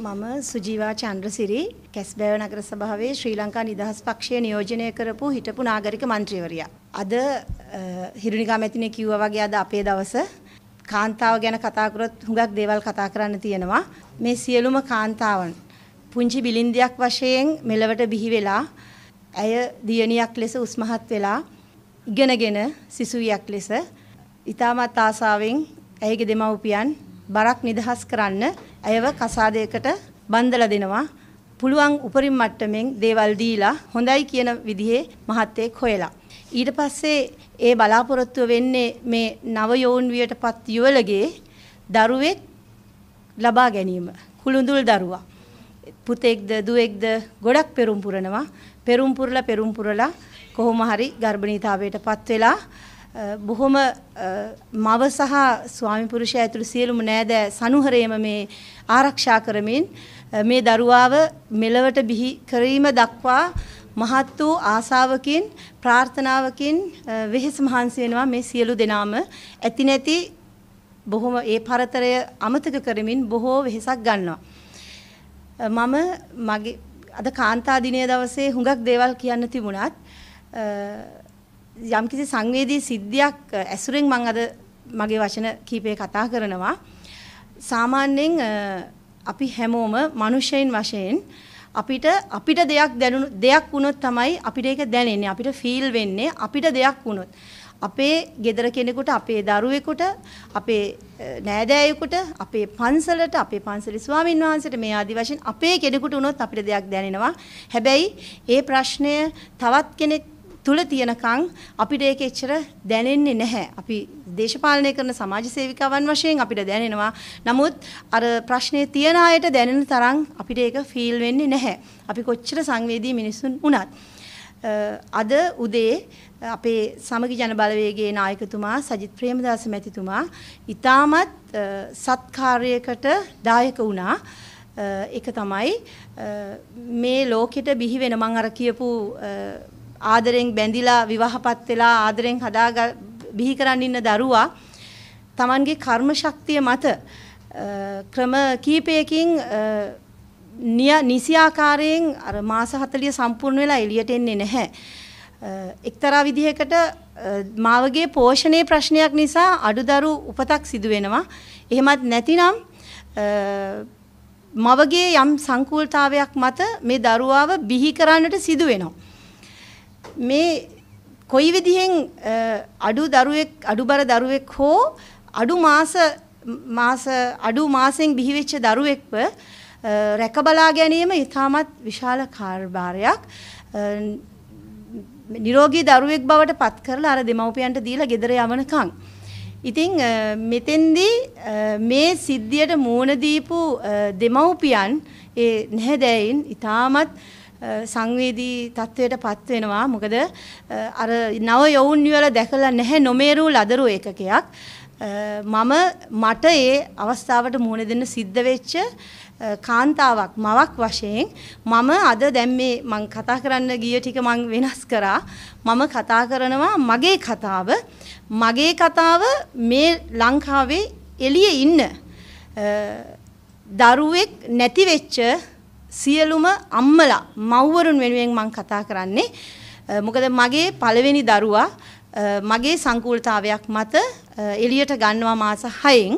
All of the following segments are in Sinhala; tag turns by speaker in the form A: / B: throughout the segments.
A: මම සුජීවා චන්ද්‍රසිරි කැස්බෑව නගර සභාවේ ශ්‍රී ලංකා නිදහස් පක්ෂය නියෝජනය කරපු හිටපු නාගරික මන්ත්‍රීවරියා. අද හිරුනිකා මැතිනේ කිව්වා වගේ අද අපේ දවස කාන්තාව ගැන කතා කරොත් හුඟක් දේවල් කතා කරන්න තියෙනවා. මේ සියලුම කාන්තාවන් පුංචි බිලින්දියක් වශයෙන් මෙලවට බිහි වෙලා ඇය දියණියක් ලෙස උස්මහත් වෙලා ඉගෙනගෙන සිසුවියක් ලෙස ඊටමත් ආසාවෙන් ඇයගේ දෙමව්පියන් බරක් නිදහස් කරන්න ඇයව කසාදයකට බන්දලා දෙනවා. පුළුවන් උපරිම මට්ටමින් දේවල් දීලා හොඳයි කියන විදිහේ මහත්තයෙක් හොයලා. ඊට පස්සේ ඒ බලාපොරොත්තුව වෙන්නේ මේ නව යෝන්වියටපත් යුවලගේ දරුවෙක් ලබා ගැනීම. කුළුඳුල් දරුවා. පුතෙක්ද දුවෙක්ද ගොඩක් පෙරම් පුරනවා. පෙරම් පුරලා පෙරම් පුරලා කොහොම හරි ගර්භණීතාවයටපත් වෙලා බොහොම මව සහ ස්වාමි පුරුෂයා ඇතුළු සියලුම නෑදෑ සනුහරේම මේ ආරක්ෂා කරමින් මේ දරුවාව මෙලවට බිහි කිරීම දක්වා මහත් වූ ආසාවකින් ප්‍රාර්ථනාවකින් වෙහෙස මහන්සි වෙනවා මේ සියලු දෙනාම ඇති නැති බොහොම ඒ පරතරය අමතක කරමින් බොහෝ වෙහෙසක් ගන්නවා මම මගේ අද කාන්තා දිනේ දවසේ හුඟක් දේවල් කියන්න තිබුණත් යම්කිසි සංවේදී සිද්ධියක් ඇසුරෙන් මම අද මගේ වචන කීපය කතා කරනවා. සාමාන්‍යයෙන් අපි හැමෝම මිනිසෙයින් වශයෙන් අපිට අපිට දෙයක් දැනුණු දෙයක් වුණොත් තමයි අපිට ඒක දැනෙන්නේ අපිට ෆීල් වෙන්නේ අපිට දෙයක් වුණොත් අපේ ගෙදර කෙනෙකුට අපේ දරුවෙකුට අපේ නෑදෑයෙකුට අපේ පන්සලට අපේ පන්සලේ ස්වාමින් වහන්සේට මේ ආදි වශයෙන් අපේ කෙනෙකුට වුණොත් අපිට දෙයක් දැනෙනවා හැබැයි ඒ ප්‍රශ්නය තවත් කෙනෙක් තුල තියනකන් අපිට ඒක එච්චර දැනෙන්නේ නැහැ. අපි දේශපාලනය කරන සමාජ සේවිකාවන් වශයෙන් අපිට දැනෙනවා. නමුත් අර ප්‍රශ්නේ තියන අයට දැනෙන තරම් අපිට ඒක ෆීල් වෙන්නේ නැහැ. අපි කොච්චර සංවේදී මිනිසුන් වුණත්. අද උදේ අපේ සමගි ජන බලවේගයේ නායකතුමා සජිත් ප්‍රේමදාස මැතිතුමා ඉතාමත් සත්කාරයකට දායක වුණා. එක තමයි මේ ලෝකෙට බිහි වෙන මං අර කියපු ආදරෙන් බැඳිලා විවාහපත් වෙලා ආදරෙන් හදා බිහි කරන් ඉන්න දරුවා Tamanගේ කර්ම ශක්තිය මත ක්‍රම කීපයකින් නිසියාකාරයෙන් අර මාස 40 සම්පූර්ණ වෙලා එළියට එන්නේ නැහැ. එක්තරා විදිහකට මාවගේ පෝෂණයේ ප්‍රශ්නයක් නිසා අඩුදරු උපතක් සිදු වෙනවා. එහෙමත් නැතිනම් මවගේ යම් සංකූලතාවයක් මත මේ දරුවාව බිහි කරන්නට සිදු වෙනවා. මේ කොයි විදිහෙන් අඩු දරුවෙක් අඩුබර දරුවෙක් හෝ අඩු මාස මාස අඩු මාසෙන් බිහිවෙච්ච දරුවෙක්ව රැකබලා ගැනීම ඉතාමත් විශාල කාර්යභාරයක් නිරෝගී දරුවෙක් බවට පත් කරලා අර දෙමව්පියන්ට දීලා ගෙදර යවනකම් ඉතින් මෙතෙන්දී මේ සිද්ධියට මූණ දීපු දෙමව්පියන් ඒ නැහැදෑයින් ඉතාමත් සංවේදී තත්ත්වයට පත් වෙනවා මොකද අර නව යවුන් වල දැකලා නැහැ නොමේරු ලදරු ඒකකයක් මම මට ඒ අවස්ථාවට මුහුණ දෙන්න සිද්ධ වෙච්ච කාන්තාවක් මවක් වශයෙන් මම අද දැන් මේ මං කතා කරන්න ගිය ටික මං වෙනස් කරා මම කතා කරනවා මගේ කතාව මගේ කතාව මේ ලංකාවේ එළියේ ඉන්න දරුවෙක් නැති වෙච්ච සියලුම අම්මලා මව්වරුන් වෙනුවෙන් මම කතා කරන්නේ මොකද මගේ පළවෙනි දරුවා මගේ සංකූලතාවයක් මත එළියට ගන්නවා මාස 6න්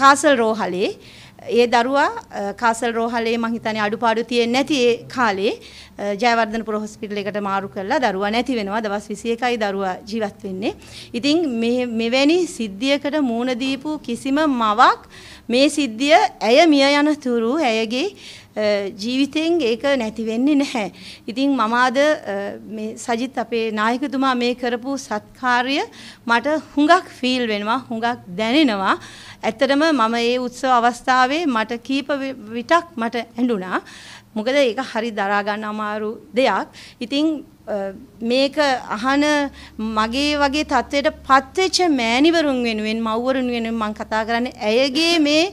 A: කාසල් රෝහලේ ඒ දරුවා කාසල් රෝහලේ මං හිතන්නේ අඩුපාඩු තියෙන්නේ නැති ඒ කාලේ ජයවර්ධනපුර හොස්පිටල් එකට මාරු කරලා දරුවා නැති වෙනවා දවස් 21යි දරුවා ජීවත් වෙන්නේ. ඉතින් මෙවැනි සිද්ධියකට මූණ දීපු කිසිම මවක් මේ සිද්ධිය ඇය මිය යන තුරු ඇයගේ ජීවිතයෙන් ඒක නැති වෙන්නේ නැහැ. ඉතින් මම අද මේ සජිත් අපේ නායකතුමා මේ කරපු සත්කාරය මට හුඟක් ෆීල් වෙනවා, හුඟක් දැනෙනවා. ඇත්තටම මම ඒ උත්සව අවස්ථාවේ මට කීප විටක් මට ඇඬුණා. මොකද ඒක හරි දරා ගන්න අමාරු දෙයක්. ඉතින් මේක අහන මගේ වගේ තත්ත්වයට පත්වෙච්ච මෑණිවරුන් වෙනුවෙන් මව්වරුන් වෙනුවෙන් මම කතා කරන්නේ ඇයගේ මේ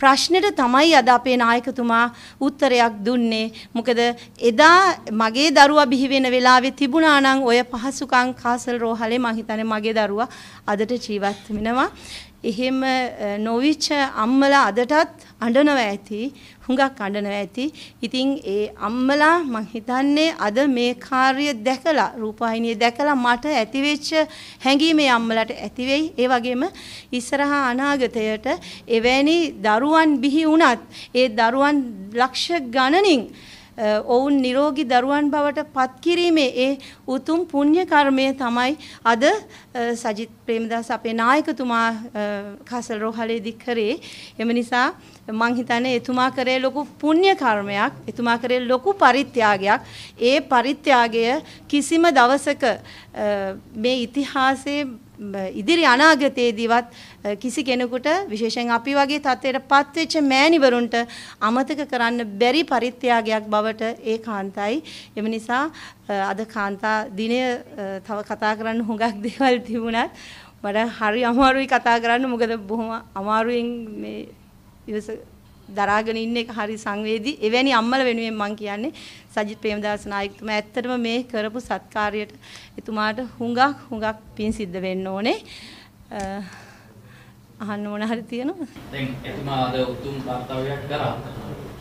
A: ප්‍රශ්නෙට තමයි අද අපේ නායකතුමා උත්තරයක් දුන්නේ. මොකද එදා මගේ දරුවා බිහි වෙන වෙලාවේ තිබුණා නම් ඔය පහසුකම් කාසල් රෝහලේ මං හිතන්නේ මගේ දරුවා අදට ජීවත් වෙනවා. එහෙම නොවිච අම්මලා අදටත් අඬනවා ඇති. හුඟක් අඬනවා ඇති. ඉතින් ඒ අම්මලා මං හිතන්නේ අද මේ කාර්ය දැකලා රූපවාහිනිය දැකලා මට ඇතිවෙච්ච හැඟීමේ අම්මලාට ඇති වෙයි. ඒ වගේම ඉස්සරහා අනාගතයට එවැනි දරුවන් බිහි වුණත් ඒ දරුවන් ලක්ෂ ගණනින් ඔවුන් නිරෝගී දරුවන් බවට පත් කිරීමේ ඒ උතුම් පුණ්‍ය කර්මය තමයි අද සජිත් ප්‍රේමදාස අපේ නායකතුමා කසල් රෝහලේදී කරේ. එම නිසා මං හිතන්නේ එතුමා කරේ ලොකු පුණ්‍ය කර්මයක්, එතුමා කරේ ලොකු පරිත්‍යාගයක්. ඒ පරිත්‍යාගය කිසිම දවසක මේ ඉතිහාසයේ ඉදිරි අනාගතයේදීවත් කිසි කෙනෙකුට විශේෂයෙන් අපි වගේ තත්ත්වයට පත්වෙච්ච මෑණිවරුන්ට අමතක කරන්න බැරි පරිත්‍යාගයක් බවට ඒ කාන්තයි. එම නිසා අද කාන්තා දිනය තව කතා කරන්න හුඟක් දේවල් තිබුණත් මට හරි අමාරුයි කතා කරන්න මොකද බොහොම අමාරුවෙන් මේ ඉවස දරාගෙන ඉන්න එක හරි සංවේදී. එවැනි අම්මල වෙනුවෙන් මම කියන්නේ සජිත් ප්‍රේමදාස නායකතුමා ඇත්තටම මේ කරපු සත්කාරයට එතුමාට හුඟක් හුඟක් පින් සිද්ධ වෙන්න ඕනේ. අහන්න ඕන හරි තියෙනවා. දැන් එතුමා අද උතුම් කාර්යයක් කරා.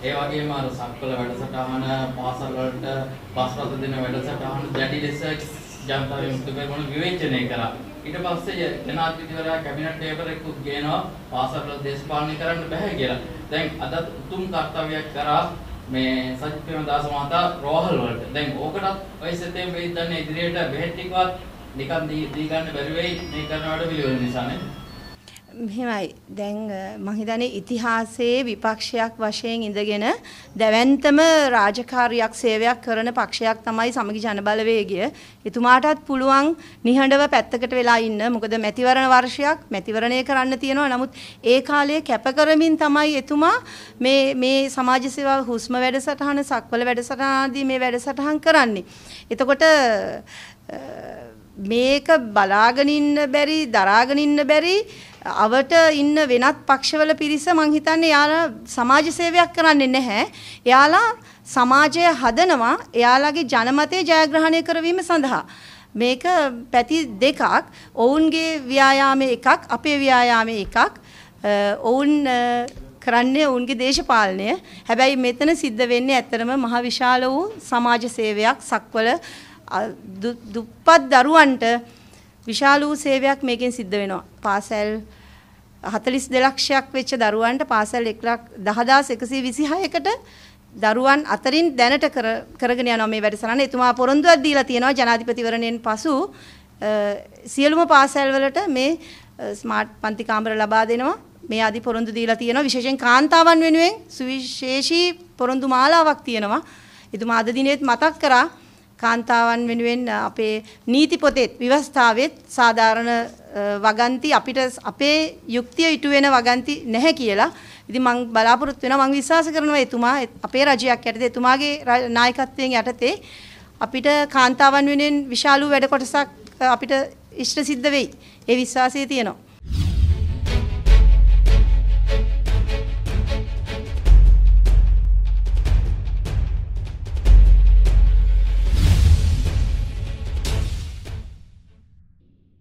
A: ඒ වගේම අර සක්වල වැඩසටහන පාසල් වලට බස් රථ දෙන වැඩසටහන දැඩි ලෙස ජනතාව යොමු කරන විවේචනය කරා. ඊට පස්සේ ජනාධිපතිවරයා කැබිනට් ටේබල් එකකුත් ගේනවා පාසල් වල දේශපාලනය කරන්න බෑ කියලා. දැන් අද උතුම් කාර්යයක් කරා මේ සජිත් ප්‍රේමදාස මහතා රෝහල් වලට. දැන් ඕකටත් ඔය සතේ මේ දන්නේ ඉදිරියට බෙහෙත් ටිකවත් නිකන් දී ගන්න බැරි වෙයි මේ කරන වැඩ පිළිවෙල නිසා නේද? මෙහෙමයි දැන් මං හිතන්නේ ඉතිහාසයේ විපක්ෂයක් වශයෙන් ඉඳගෙන දැවැන්තම රාජකාරියක් සේවයක් කරන පක්ෂයක් තමයි සමගි ජනබලවේගය. එතුමාටත් පුළුවන් නිහඬව පැත්තකට වෙලා ඉන්න. මොකද මැතිවරණ වර්ෂයක් මැතිවරණය කරන්න තියෙනවා. නමුත් ඒ කාලයේ කැප කරමින් තමයි එතුමා මේ මේ සමාජ සේවාව හුස්ම වැඩසටහන, සක්වල වැඩසටහන ආදී මේ වැඩසටහන් කරන්නේ. එතකොට මේක බලාගෙන ඉන්න බැරි දරාගෙන ඉන්න බැරි අවට ඉන්න වෙනත් පක්ෂවල පිරිස මං හිතන්නේ යාලා සමාජ සේවයක් කරන්නේ නැහැ. එයාලා සමාජය හදනවා එයාලගේ ජනමතය ජයග්‍රහණය කරවීම සඳහා. මේක පැති දෙකක් ඔවුන්ගේ ව්‍යායාමයේ එකක් අපේ ව්‍යායාමයේ එකක් ඔවුන් කරන්නේ ඔවුන්ගේ දේශපාලනය. හැබැයි මෙතන සිද්ධ වෙන්නේ ඇත්තරම මහ විශාල වූ සමාජ සේවයක් සක්වල දුප්පත් දරුවන්ට විශාල වූ සේවයක් මේකෙන් සිද්ධ වෙනවා. පාසල් 42 ලක්ෂයක් වෙච්ච දරුවන්ට පාසල් 1,126කට දරුවන් අතරින් දැනට කරගෙන යනවා මේ වැඩසටහන. එතුමා පොරොන්දුවක් දීලා තියෙනවා ජනාධිපතිවරණයෙන් පසු සියලුම පාසල්වලට මේ ස්මාර්ට් පන්ති කාමර ලබා දෙනවා. මේ আদি පොරොන්දු දීලා තියෙනවා. විශේෂයෙන් කාන්තාවන් වෙනුවෙන් සුවිශේෂී පොරොන්දු මාලාවක් තියෙනවා. එතුමා අද දිනේත් මතක් කරා කාන්තාවන් වෙනුවෙන් අපේ නීති පොතෙත් විවස්ථාවෙත් සාධාරණ වගන්ති අපිට අපේ යුක්තිය ඉටු වෙන වගන්ති නැහැ කියලා. ඉතින් මම බලාපොරොත්තු වෙනවා මම විශ්වාස කරනවා එතුමා අපේ රජයක් යටතේ එතුමාගේ නායකත්වයෙන් යටතේ අපිට කාන්තාවන් වෙනුවෙන් විශාල වැඩ කොටසක් අපිට ඉෂ්ට සිද්ධ වෙයි. ඒ විශ්වාසය තියෙනවා.